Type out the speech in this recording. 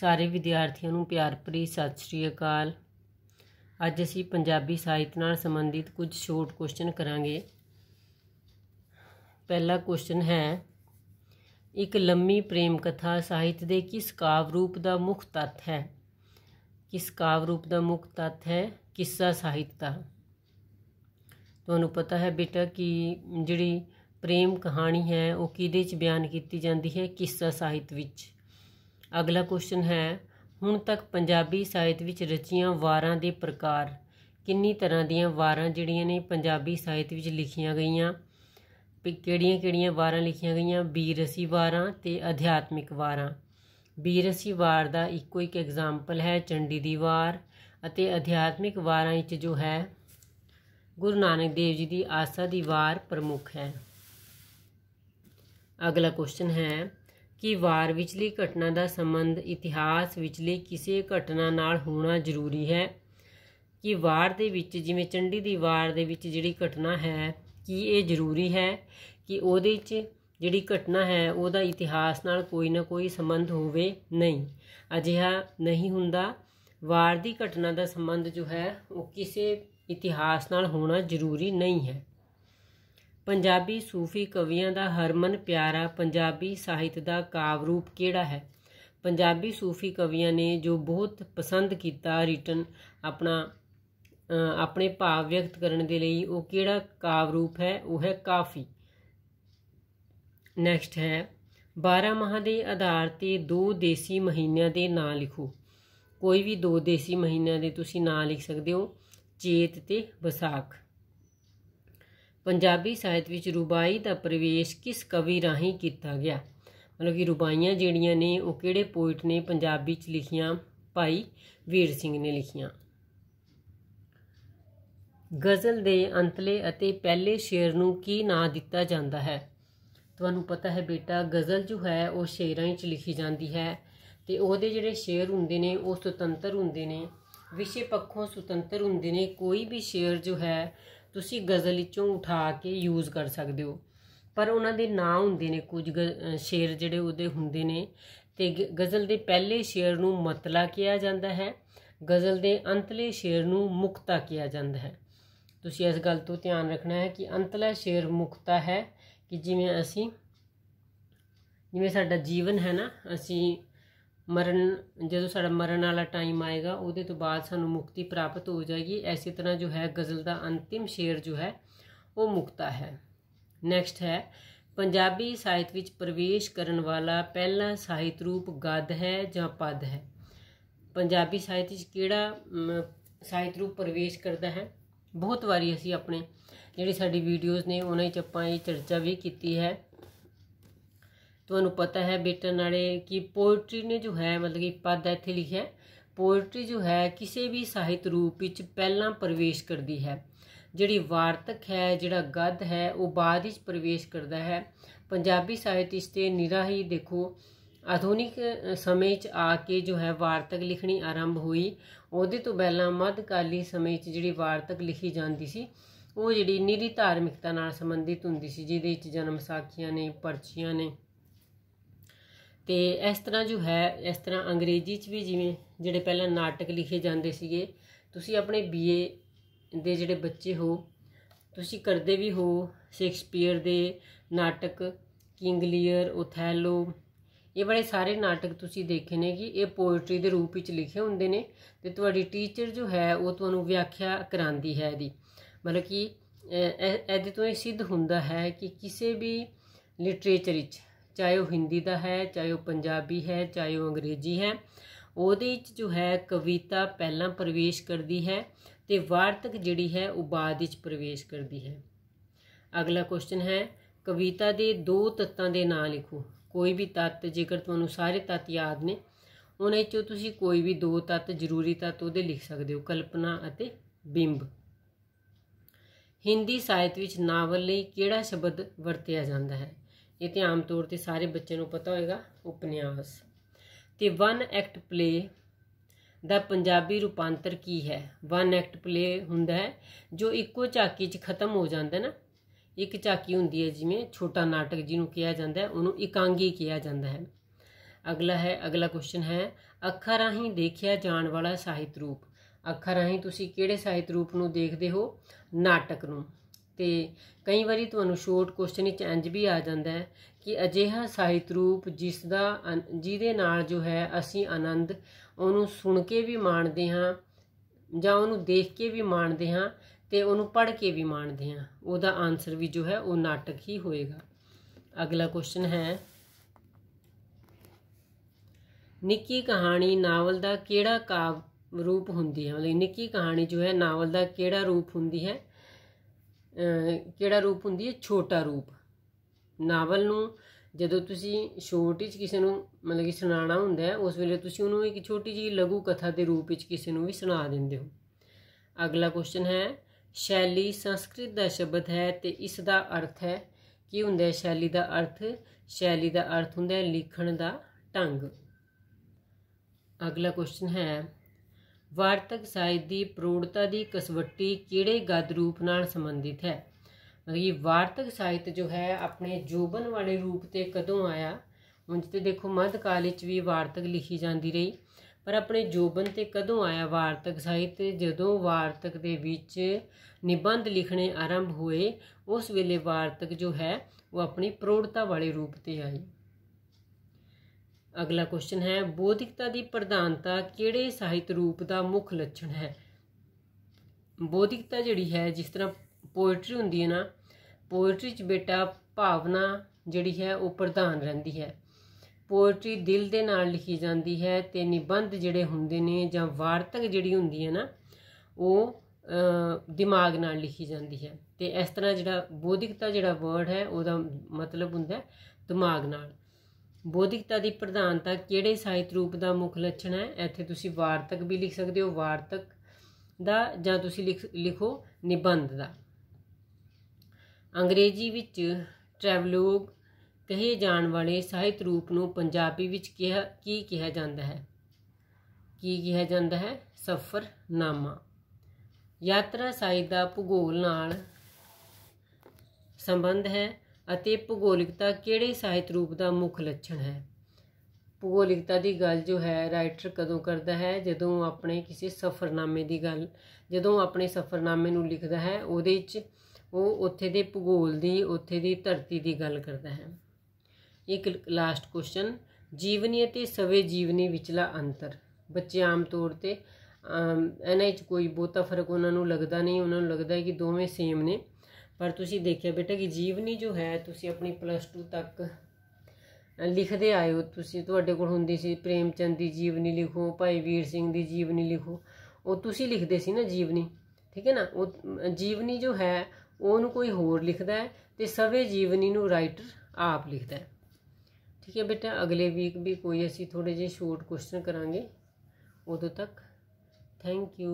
ਸਾਰੇ ਵਿਦਿਆਰਥੀਆਂ ਨੂੰ ਪਿਆਰ ਭਰੀ ਸਤਿ ਸ਼੍ਰੀ ਅਕਾਲ ਅੱਜ ਅਸੀਂ ਪੰਜਾਬੀ ਸਾਹਿਤ ਨਾਲ ਸੰਬੰਧਿਤ ਕੁਝ ਸ਼ੋਰਟ ਕੁਐਸਚਨ ਕਰਾਂਗੇ ਪਹਿਲਾ ਕੁਐਸਚਨ ਹੈ ਇੱਕ ਲੰਮੀ ਪ੍ਰੇਮ ਕਥਾ ਸਾਹਿਤ ਦੇ ਕਿਸ ਕਾਵ ਰੂਪ ਦਾ ਮੁੱਖ ਤੱਤ ਹੈ ਕਿਸ ਕਾਵ ਰੂਪ ਦਾ ਮੁੱਖ ਤੱਤ ਹੈ ਕਿੱਸਾ ਸਾਹਿਤ ਦਾ ਤੁਹਾਨੂੰ ਪਤਾ ਹੈ ਬੇਟਾ ਕਿ ਜਿਹੜੀ ਪ੍ਰੇਮ ਕਹਾਣੀ ਹੈ ਉਹ ਕਿਹਦੇ ਵਿੱਚ ਬਿਆਨ ਕੀਤੀ ਜਾਂਦੀ ਹੈ ਕਿੱਸਾ ਸਾਹਿਤ ਵਿੱਚ ਅਗਲਾ ਕੁਐਸਚਨ ਹੈ ਹੁਣ ਤੱਕ ਪੰਜਾਬੀ ਸਾਹਿਤ ਵਿੱਚ ਰਚੀਆਂ ਵਾਰਾਂ ਦੇ ਪ੍ਰਕਾਰ ਕਿੰਨੀ ਤਰ੍ਹਾਂ ਦੀਆਂ ਵਾਰਾਂ ਜਿਹੜੀਆਂ ਨੇ ਪੰਜਾਬੀ ਸਾਹਿਤ ਵਿੱਚ ਲਿਖੀਆਂ ਗਈਆਂ ਕਿਹੜੀਆਂ-ਕਿਹੜੀਆਂ ਵਾਰਾਂ ਲਿਖੀਆਂ ਗਈਆਂ ਬੀਰਸੀ ਵਾਰਾਂ ਤੇ ਅਧਿਆਤਮਿਕ ਵਾਰਾਂ ਬੀਰਸੀ ਵਾਰ ਦਾ ਇੱਕੋ ਇੱਕ ਐਗਜ਼ਾਮਪਲ ਹੈ ਚੰਡੀ ਦੀ ਵਾਰ ਅਤੇ ਅਧਿਆਤਮਿਕ ਵਾਰਾਂ ਵਿੱਚ ਜੋ ਹੈ ਗੁਰੂ ਨਾਨਕ ਦੇਵ ਜੀ ਦੀ ਆਸਾ ਦੀ ਵਾਰ ਪ੍ਰਮੁੱਖ ਹੈ ਅਗਲਾ ਕੁਐਸਚਨ ਹੈ ਕਿ ਵਾਰ ਵਿਚਲੀ ਘਟਨਾ ਦਾ ਸੰਬੰਧ ਇਤਿਹਾਸ ਵਿਚਲੀ ਕਿਸੇ ਘਟਨਾ ਨਾਲ ਹੋਣਾ ਜ਼ਰੂਰੀ ਹੈ ਕਿ ਵਾਰ ਦੇ ਵਿੱਚ ਜਿਵੇਂ ਚੰਡੀ ਦੀ ਵਾਰ ਦੇ ਵਿੱਚ ਜਿਹੜੀ ਘਟਨਾ ਹੈ ਕਿ ਇਹ ਜ਼ਰੂਰੀ ਹੈ ਕਿ ਉਹਦੇ 'ਚ ਜਿਹੜੀ ਘਟਨਾ ਹੈ ਉਹਦਾ ਇਤਿਹਾਸ ਨਾਲ ਕੋਈ ਨਾ ਕੋਈ ਸੰਬੰਧ ਹੋਵੇ ਨਹੀਂ ਅਜਿਹਾ ਨਹੀਂ ਹੁੰਦਾ ਵਾਰ ਦੀ ਘਟਨਾ ਦਾ ਸੰਬੰਧ ਜੋ ਹੈ ਉਹ ਕਿਸੇ ਇਤਿਹਾਸ ਨਾਲ ਹੋਣਾ ਜ਼ਰੂਰੀ ਨਹੀਂ ਹੈ ਪੰਜਾਬੀ ਸੂਫੀ ਕਵੀਆਂ ਦਾ ਹਰਮਨ ਪਿਆਰਾ ਪੰਜਾਬੀ ਸਾਹਿਤ ਦਾ ਕਾਵ ਰੂਪ ਕਿਹੜਾ ਹੈ ਪੰਜਾਬੀ ਸੂਫੀ ਕਵੀਆਂ ਨੇ ਜੋ ਬਹੁਤ ਪਸੰਦ ਕੀਤਾ ਰਿਟਨ ਆਪਣਾ ਆਪਣੇ ਭਾਵ ਵਿਅਕਤ ਕਰਨ ਦੇ ਲਈ ਉਹ ਕਿਹੜਾ ਕਾਵ ਰੂਪ ਹੈ ਉਹ ਹੈ ਕਾਫੀ ਨੈਕਸਟ ਹੈ 12 ਮਾਹ ਦੇ ਆਧਾਰ ਤੇ ਦੋ ਦੇਸੀ ਮਹੀਨਿਆਂ ਦੇ ਨਾਂ ਲਿਖੋ ਕੋਈ ਵੀ ਦੋ ਦੇਸੀ ਮਹੀਨਿਆਂ ਦੇ ਤੁਸੀਂ ਨਾਂ ਲਿਖ ਸਕਦੇ ਹੋ ਚੇਤ ਤੇ ਵਿਸਾਖ ਪੰਜਾਬੀ ਸਾਹਿਤ ਵਿੱਚ ਰੁਬਾਈ ਦਾ ਪ੍ਰਵੇਸ਼ ਕਿਸ ਕਵੀ ਰਾਹੀਂ ਕੀਤਾ ਗਿਆ ਮਤਲਬ ਕਿ ਰੁਬਾਈਆਂ ਜਿਹੜੀਆਂ ਨੇ ਉਹ ਕਿਹੜੇ ਪੋਇਟ ਨੇ ਪੰਜਾਬੀ ਚ ਲਿਖੀਆਂ ਭਾਈ ਵੀਰ ਸਿੰਘ ਨੇ ਲਿਖੀਆਂ ਗਜ਼ਲ ਦੇ ਅੰਤਲੇ ਅਤੇ ਪਹਿਲੇ ਸ਼ੇਰ ਨੂੰ ਕੀ ਨਾਂ ਦਿੱਤਾ ਜਾਂਦਾ ਹੈ ਤੁਹਾਨੂੰ ਪਤਾ ਹੈ ਬੇਟਾ ਗਜ਼ਲ ਜੋ ਹੈ ਉਹ ਸ਼ੇਰਾਂ ਵਿੱਚ ਲਿਖੀ ਜਾਂਦੀ ਹੈ ਤੇ ਉਹਦੇ ਜਿਹੜੇ ਸ਼ੇਰ ਹੁੰਦੇ ਨੇ ਉਹ ਸੁਤੰਤਰ ਹੁੰਦੇ ਨੇ ਵਿਸ਼ੇ ਪੱਖੋਂ ਸੁਤੰਤਰ ਹੁੰਦੇ ਨੇ ਕੋਈ ਵੀ ਸ਼ੇਰ ਜੋ ਹੈ ਤੁਸੀਂ ਗਜ਼ਲ ਵਿੱਚੋਂ ਉਠਾ ਕੇ ਯੂਜ਼ ਕਰ ਸਕਦੇ ਹੋ ਪਰ ਉਹਨਾਂ ਦੇ ਨਾਂ ਹੁੰਦੇ ਨੇ ਕੁਝ ਸ਼ੇਰ ਜਿਹੜੇ ਉਹਦੇ ਹੁੰਦੇ ਨੇ ਤੇ ਗਜ਼ਲ ਦੇ ਪਹਿਲੇ ਸ਼ੇਰ ਨੂੰ ਮਤਲਾ ਕਿਹਾ ਜਾਂਦਾ ਹੈ ਗਜ਼ਲ ਦੇ ਅੰਤਲੇ ਸ਼ੇਰ ਨੂੰ ਮੁਕਤਾ ਕਿਹਾ ਜਾਂਦਾ ਹੈ ਤੁਸੀਂ ਇਸ ਗੱਲ ਤੋਂ ਧਿਆਨ ਰੱਖਣਾ ਹੈ ਕਿ ਅੰਤਲਾ ਸ਼ੇਰ ਮੁਕਤਾ ਹੈ ਕਿ ਜਿਵੇਂ ਅਸੀਂ ਜਿਵੇਂ ਸਾਡਾ ਜੀਵਨ ਹੈ ਨਾ ਅਸੀਂ ਮਰਨ ਜਦੋਂ ਸਾਡਾ ਮਰਨ ਵਾਲਾ ਟਾਈਮ ਆਏਗਾ ਉਹਦੇ ਤੋਂ ਬਾਅਦ ਸਾਨੂੰ ਮੁਕਤੀ ਪ੍ਰਾਪਤ ਹੋ ਜਾਏਗੀ ਐਸੀ ਤਰ੍ਹਾਂ ਜੋ ਹੈ ਗਜ਼ਲ ਦਾ ਅੰਤਿਮ ਸ਼ੇਰ ਜੋ ਹੈ ਉਹ ਮੁਕਤਾ ਹੈ ਨੈਕਸਟ ਹੈ ਪੰਜਾਬੀ ਸਾਹਿਤ ਵਿੱਚ ਪ੍ਰਵੇਸ਼ ਕਰਨ ਵਾਲਾ ਪਹਿਲਾ ਸਾਹਿਤ ਰੂਪ ਗੱਦ ਹੈ ਜਾਂ ਪਦ ਹੈ ਪੰਜਾਬੀ ਸਾਹਿਤ ਵਿੱਚ ਕਿਹੜਾ ਸਾਹਿਤ ਰੂਪ ਪ੍ਰਵੇਸ਼ ਕਰਦਾ ਹੈ ਬਹੁਤ ਵਾਰੀ ਅਸੀਂ ਆਪਣੇ ਜਿਹੜੀ ਸਾਡੀ ਵੀਡੀਓਜ਼ ਨੇ ਉਹਨਾਂ ਵਿੱਚ ਆਪਾਂ ਇਹ ਚਰਚਾ ਵੀ ਕੀਤੀ ਹੈ ਤੁਹਾਨੂੰ ਪਤਾ ਹੈ ਬੇਟਨ ਵਾਲੇ ਕਿ ਪੋਇਟਰੀ ਨੇ ਜੋ ਹੈ ਮਤਲਬ ਕਿ ਪਦ ਇੱਥੇ ਲਿਖਿਆ ਪੋਇਟਰੀ ਜੋ ਹੈ ਕਿਸੇ ਵੀ ਸਾਹਿਤ ਰੂਪ ਵਿੱਚ ਪਹਿਲਾਂ ਪ੍ਰਵੇਸ਼ ਕਰਦੀ ਹੈ ਜਿਹੜੀ ਵਾਰਤਕ ਹੈ ਜਿਹੜਾ ਗੱਦ ਹੈ ਉਹ ਬਾਅਦ ਵਿੱਚ ਪ੍ਰਵੇਸ਼ ਕਰਦਾ ਹੈ ਪੰਜਾਬੀ ਸਾਹਿਤ ਇਸ ਤੇ ਨਿਰਾਹੀ ਦੇਖੋ ਆਧੁਨਿਕ ਸਮੇਂ ਵਿੱਚ ਆ ਕੇ ਜੋ ਹੈ ਵਾਰਤਕ ਲਿਖਣੀ ਆਰੰਭ ਹੋਈ ਉਹਦੇ ਤੋਂ ਪਹਿਲਾਂ ਮੱਧਕਾਲੀ ਸਮੇਂ ਵਿੱਚ ਜਿਹੜੀ ਵਾਰਤਕ ਲਿਖੀ ਜਾਂਦੀ ਸੀ ਉਹ ਜਿਹੜੀ ਨਿਰੀ ਧਾਰਮਿਕਤਾ ਨਾਲ ਸੰਬੰਧਿਤ ਹੁੰਦੀ ਸੀ ਜਿਹਦੇ ਵਿੱਚ ਜਨਮ ਸਾਖੀਆਂ ਨੇ ਪਰਚੀਆਂ ਨੇ ਤੇ ਇਸ ਤਰ੍ਹਾਂ ਜੋ ਹੈ ਇਸ ਤਰ੍ਹਾਂ ਅੰਗਰੇਜ਼ੀ 'ਚ ਵੀ ਜਿਵੇਂ ਜਿਹੜੇ ਪਹਿਲਾਂ ਨਾਟਕ ਲਿਖੇ ਜਾਂਦੇ ਸੀਗੇ ਤੁਸੀਂ ਆਪਣੇ ਬੀਏ ਦੇ ਜਿਹੜੇ ਬੱਚੇ ਹੋ ਤੁਸੀਂ ਕਰਦੇ ਵੀ ਹੋ ਸ਼ੇਕਸਪੀਅਰ ਦੇ ਨਾਟਕ ਕਿੰਗ ਲੀਅਰ ਓਥੈਲੋ ਇਹ ਬੜੇ ਸਾਰੇ ਨਾਟਕ ਤੁਸੀਂ ਦੇਖੇ ਨੇ ਕਿ ਇਹ ਪੋਇਟਰੀ ਦੇ ਰੂਪ ਵਿੱਚ ਲਿਖੇ ਹੁੰਦੇ ਨੇ ਤੇ ਤੁਹਾਡੀ ਟੀਚਰ ਜੋ ਹੈ ਉਹ ਤੁਹਾਨੂੰ ਵਿਆਖਿਆ ਕਰਾਂਦੀ ਹੈ ਇਹਦੀ ਮਤਲਬ ਕਿ ਇਹਦੇ ਤੋਂ ਇਹ ਸਿੱਧ ਹੁੰਦਾ ਹੈ ਕਿ ਕਿਸੇ ਵੀ ਲਿਟਰੇਚਰ ਵਿੱਚ ਚਾਹੇ ਉਹ ਹਿੰਦੀ ਦਾ ਹੈ ਚਾਹੇ ਉਹ ਪੰਜਾਬੀ ਹੈ ਚਾਹੇ ਉਹ ਅੰਗਰੇਜ਼ੀ ਹੈ ਉਹਦੇ ਵਿੱਚ ਜੋ ਹੈ ਕਵਿਤਾ ਪਹਿਲਾਂ ਪ੍ਰਵੇਸ਼ ਕਰਦੀ ਹੈ ਤੇ ਵਾਰਤਕ ਜਿਹੜੀ ਹੈ ਉਹ ਬਾਅਦ ਵਿੱਚ ਪ੍ਰਵੇਸ਼ ਕਰਦੀ ਹੈ ਅਗਲਾ ਕੁਐਸਚਨ ਹੈ ਕਵਿਤਾ ਦੇ ਦੋ ਤੱਤਾਂ ਦੇ ਨਾਂ ਲਿਖੋ ਕੋਈ ਵੀ ਤੱਤ ਜੇਕਰ ਤੁਹਾਨੂੰ ਸਾਰੇ ਤੱਤ ਯਾਦ ਨੇ ਉਹਨਾਂ ਵਿੱਚੋਂ ਤੁਸੀਂ ਕੋਈ ਵੀ ਦੋ ਤੱਤ ਜ਼ਰੂਰੀ ਤੱਤ ਉਹਦੇ ਲਿਖ ਸਕਦੇ ਹੋ ਕਲਪਨਾ ਅਤੇ ਬਿੰਬ ਹਿੰਦੀ ਸਾਹਿਤ ਵਿੱਚ ਨਾਵਲ ਲਈ ਕਿਹੜਾ ਸ਼ਬਦ ਵਰਤਿਆ ਜਾਂਦਾ ਹੈ ਇਹ ਤੇ ਆਮ ਤੌਰ ਤੇ ਸਾਰੇ ਬੱਚੇ ਨੂੰ ਪਤਾ ਹੋਏਗਾ ਉਪਨਿਆਸ ਤੇ ਵਨ ਐਕਟ ਪਲੇ ਦਾ ਪੰਜਾਬੀ ਰੂਪਾਂਤਰ ਕੀ ਹੈ ਵਨ ਐਕਟ ਪਲੇ ਹੁੰਦਾ ਹੈ ਜੋ ਇੱਕੋ ਝਾਕੀ 'ਚ ਖਤਮ ਹੋ ਜਾਂਦਾ ਨਾ ਇੱਕ ਝਾਕੀ ਹੁੰਦੀ ਹੈ ਜਿਵੇਂ ਛੋਟਾ ਨਾਟਕ ਜਿਹਨੂੰ ਕਿਹਾ ਜਾਂਦਾ ਹੈ ਉਹਨੂੰ ਇਕਾਂਗੀ ਕਿਹਾ ਜਾਂਦਾ ਹੈ ਅਗਲਾ ਹੈ ਅਗਲਾ ਕੁਐਸਚਨ ਹੈ ਅੱਖਰਾਂ ਹੀ ਦੇਖਿਆ ਜਾਣ ਵਾਲਾ ਸਾਹਿਤ ਰੂਪ ਅੱਖਰਾਂ ਹੀ ਤੁਸੀਂ ਕਿਹੜੇ ਸਾਹਿਤ ਰੂਪ ਨੂੰ ਦੇਖਦੇ ਹੋ ਨਾਟਕ ਨੂੰ ਤੇ ਕਈ ਵਾਰੀ ਤੁਹਾਨੂੰ ਸ਼ੋਰਟ ਕੁਐਸਚਨ ਵਿੱਚ ਇੰਜ ਵੀ ਆ ਜਾਂਦਾ ਹੈ ਕਿ ਅਜਿਹਾ ਸਾਹਿਤ ਰੂਪ ਜਿਸ ਦਾ ਜਿਹਦੇ ਨਾਲ ਜੋ ਹੈ ਅਸੀਂ ਆਨੰਦ ਉਹਨੂੰ ਸੁਣ ਕੇ ਵੀ ਮਾਣਦੇ ਹਾਂ ਜਾਂ ਉਹਨੂੰ ਦੇਖ ਕੇ ਵੀ ਮਾਣਦੇ ਹਾਂ ਤੇ ਉਹਨੂੰ ਪੜ੍ਹ ਕੇ ਵੀ ਮਾਣਦੇ ਹਾਂ ਉਹਦਾ ਆਨਸਰ ਵੀ ਜੋ ਹੈ ਉਹ ਨਾਟਕ ਹੀ ਹੋਏਗਾ ਅਗਲਾ ਕੁਐਸਚਨ ਹੈ ਨਿੱਕੀ ਕਹਾਣੀ ਨਾਵਲ ਦਾ ਕਿਹੜਾ ਕਾਵ ਰੂਪ ਹੁੰਦੀ ਹੈ ਮਤਲਬ ਨਿੱਕੀ ਕਹਾਣੀ ਜੋ ਹੈ ਨਾਵਲ ਦਾ ਕਿਹੜਾ ਰੂਪ ਹੁੰਦੀ ਹੈ ਕਿਹੜਾ ਰੂਪ ਹੁੰਦੀ ਹੈ ਛੋਟਾ ਰੂਪ ਨਾਵਲ ਨੂੰ ਜਦੋਂ ਤੁਸੀਂ ਛੋਟੀ ਚ ਕਿਸੇ ਨੂੰ ਮਤਲਬ ਕਿ ਸੁਣਾਣਾ ਹੁੰਦਾ ਹੈ ਉਸ ਵੇਲੇ ਤੁਸੀਂ ਉਹਨੂੰ ਇੱਕ ਛੋਟੀ ਜਿਹੀ ਲਘੂ ਕਥਾ ਦੇ ਰੂਪ ਵਿੱਚ ਕਿਸੇ ਨੂੰ ਵੀ ਸੁਣਾ ਦਿੰਦੇ ਹੋ ਅਗਲਾ ਕੁਐਸਚਨ ਹੈ ਸ਼ੈਲੀ ਸੰਸਕ੍ਰਿਤ ਦਾ ਸ਼ਬਦ ਹੈ ਤੇ ਇਸ ਦਾ ਅਰਥ ਹੈ ਕੀ ਹੁੰਦਾ ਹੈ ਸ਼ੈਲੀ ਦਾ ਅਰਥ ਸ਼ੈਲੀ ਦਾ ਅਰਥ ਹੁੰਦਾ ਹੈ ਲਿਖਣ ਦਾ ਢੰਗ ਅਗਲਾ ਕੁਐਸਚਨ ਹੈ ਵਾਰਤਕ ਸਾਹਿਤ ਦੀ ਪ੍ਰੋੜਤਾ ਦੀ ਕਸਵੱਟੀ ਕਿਹੜੇ ਗਦ ਰੂਪ ਨਾਲ ਸੰਬੰਧਿਤ ਹੈ ਮਤਲਬ ਇਹ ਵਾਰਤਕ ਸਾਹਿਤ ਜੋ ਹੈ ਆਪਣੇ ਜੋਬਨ ਵਾਲੇ ਰੂਪ ਤੇ ਕਦੋਂ ਆਇਆ ਉਂਝ ਤੇ ਦੇਖੋ ਕਾਲ ਵਿੱਚ ਵੀ ਵਾਰਤਕ ਲਿਖੀ ਜਾਂਦੀ ਰਹੀ ਪਰ ਆਪਣੇ ਜੋਬਨ ਤੇ ਕਦੋਂ ਆਇਆ ਵਾਰਤਕ ਸਾਹਿਤ ਜਦੋਂ ਵਾਰਤਕ ਦੇ ਵਿੱਚ ਨਿਬੰਧ ਲਿਖਣੇ ਆਰੰਭ ਹੋਏ ਉਸ ਵੇਲੇ ਵਾਰਤਕ ਜੋ ਹੈ ਉਹ ਆਪਣੀ ਪ੍ਰੋੜਤਾ ਵਾਲੇ ਰੂਪ ਤੇ ਆਈ ਅਗਲਾ ਕੁਐਸਚਨ ਹੈ ਬੋਧਿਕਤਾ ਦੀ ਪ੍ਰਧਾਨਤਾ ਕਿਹੜੇ ਸਾਹਿਤ ਰੂਪ ਦਾ ਮੁੱਖ ਲੱਛਣ ਹੈ ਬੋਧਿਕਤਾ ਜਿਹੜੀ ਹੈ ਜਿਸ ਤਰ੍ਹਾਂ ਪੋਇਟਰੀ ਹੁੰਦੀ ਹੈ ਨਾ ਪੋਇਟਰੀ 'ਚ ਬੇਟਾ ਭਾਵਨਾ ਜਿਹੜੀ ਹੈ ਉਹ ਪ੍ਰਧਾਨ ਰਹਿੰਦੀ ਹੈ ਪੋਇਟਰੀ ਦਿਲ ਦੇ ਨਾਲ ਲਿਖੀ ਜਾਂਦੀ ਹੈ ਤੇ ਨਿਬੰਧ ਜਿਹੜੇ ਹੁੰਦੇ ਨੇ ਜਾਂ ਵਾਰਤਕ ਜਿਹੜੀ ਹੁੰਦੀ ਹੈ ਨਾ ਉਹ ਦਿਮਾਗ ਨਾਲ ਲਿਖੀ ਜਾਂਦੀ ਹੈ ਤੇ ਇਸ ਤਰ੍ਹਾਂ ਜਿਹੜਾ ਬੋਧਿਕਤਾ ਜਿਹੜਾ ਵਰਡ ਹੈ ਉਹਦਾ ਮਤਲਬ ਹੁੰਦਾ ਦਿਮਾਗ ਨਾਲ ਬੋਧਿਕਤਾ ਦੀ ਪ੍ਰਧਾਨਤਾ ਕਿਹੜੇ ਸਾਹਿਤ ਰੂਪ ਦਾ ਮੁੱਖ ਲੱਛਣ ਹੈ ਇੱਥੇ ਤੁਸੀਂ ਵਾਰਤਕ ਵੀ ਲਿਖ ਸਕਦੇ ਹੋ ਵਾਰਤਕ ਦਾ ਜਾਂ ਤੁਸੀਂ ਲਿਖੋ ਨਿਬੰਧ ਦਾ ਅੰਗਰੇਜ਼ੀ ਵਿੱਚ ਟ੍ਰੈਵਲੋਗ ਕਹੇ ਜਾਣ ਵਾਲੇ ਸਾਹਿਤ ਰੂਪ ਨੂੰ ਪੰਜਾਬੀ ਵਿੱਚ ਕਿਹਾ ਕੀ ਕਿਹਾ ਜਾਂਦਾ ਹੈ ਕੀ ਕਿਹਾ ਜਾਂਦਾ ਹੈ ਸਫ਼ਰਨਾਮਾ ਯਾਤਰਾ ਸਾਹਿਤ ਦਾ ਭੂਗੋਲ ਨਾਲ ਸੰਬੰਧ ਹੈ ਅਤੇ ਭੂਗੋਲਿਕਤਾ ਕਿਹੜੇ ਸਾਹਿਤ ਰੂਪ ਦਾ ਮੁੱਖ ਲੱਛਣ ਹੈ ਭੂਗੋਲਿਕਤਾ ਦੀ ਗੱਲ ਜੋ ਹੈ ਰਾਈਟਰ ਕਦੋਂ ਕਰਦਾ ਹੈ ਜਦੋਂ ਆਪਣੇ ਕਿਸੇ ਸਫ਼ਰਨਾਮੇ ਦੀ ਗੱਲ ਜਦੋਂ ਆਪਣੇ ਸਫ਼ਰਨਾਮੇ ਨੂੰ ਲਿਖਦਾ ਹੈ ਉਹਦੇ ਵਿੱਚ ਉਹ ਉੱਥੇ ਦੇ ਭੂਗੋਲ ਦੀ ਉੱਥੇ ਦੀ ਧਰਤੀ ਦੀ ਗੱਲ ਕਰਦਾ ਹੈ ਇੱਕ ਲਾਸਟ ਕੁਐਸਚਨ ਜੀਵਨੀ ਅਤੇ ਸਵੇ ਜੀਵਨੀ ਵਿਚਲਾ ਅੰਤਰ ਬੱਚੇ ਆਮ ਤੌਰ ਤੇ ਇਹਨਾਂ ਵਿੱਚ ਕੋਈ ਬਹੁਤਾ ਫਰਕ ਉਹਨਾਂ ਨੂੰ ਲੱਗਦਾ ਨਹੀਂ ਉਹਨਾਂ ਨੂੰ ਲੱਗਦਾ ਹੈ ਕਿ ਦੋਵੇਂ ਸੇਮ ਨੇ ਪਰ ਤੁਸੀਂ ਦੇਖਿਆ ਬੇਟਾ ਕਿ ਜੀਵਨੀ ਜੋ ਹੈ ਤੁਸੀਂ ਆਪਣੀ ਪਲੱਸ 2 ਤੱਕ ਲਿਖਦੇ ਆਏ ਹੋ ਤੁਸੀਂ ਤੁਹਾਡੇ ਕੋਲ ਹੁੰਦੀ ਸੀ ਪ੍ਰੇਮ ਚੰਦ ਦੀ ਜੀਵਨੀ ਲਿਖੋ ਭਾਈ ਵੀਰ ਸਿੰਘ ਦੀ ਜੀਵਨੀ ਲਿਖੋ ਉਹ ਤੁਸੀਂ ਲਿਖਦੇ ਸੀ ਨਾ ਜੀਵਨੀ ਠੀਕ ਹੈ ਨਾ ਉਹ ਜੀਵਨੀ ਜੋ ਹੈ ਉਹਨੂੰ ਕੋਈ ਹੋਰ ਲਿਖਦਾ ਹੈ ਤੇ ਸਵੇ ਜੀਵਨੀ ਨੂੰ ਰਾਈਟਰ ਆਪ ਲਿਖਦਾ ਹੈ ਠੀਕ ਹੈ ਬੇਟਾ ਅਗਲੇ ਵੀਕ ਵੀ ਕੋਈ ਅਸੀਂ ਥੋੜੇ ਜਿਹੇ ਸ਼ੋਰਟ ਕੁਐਸਚਨ ਕਰਾਂਗੇ ਉਦੋਂ ਤੱਕ ਥੈਂਕ ਯੂ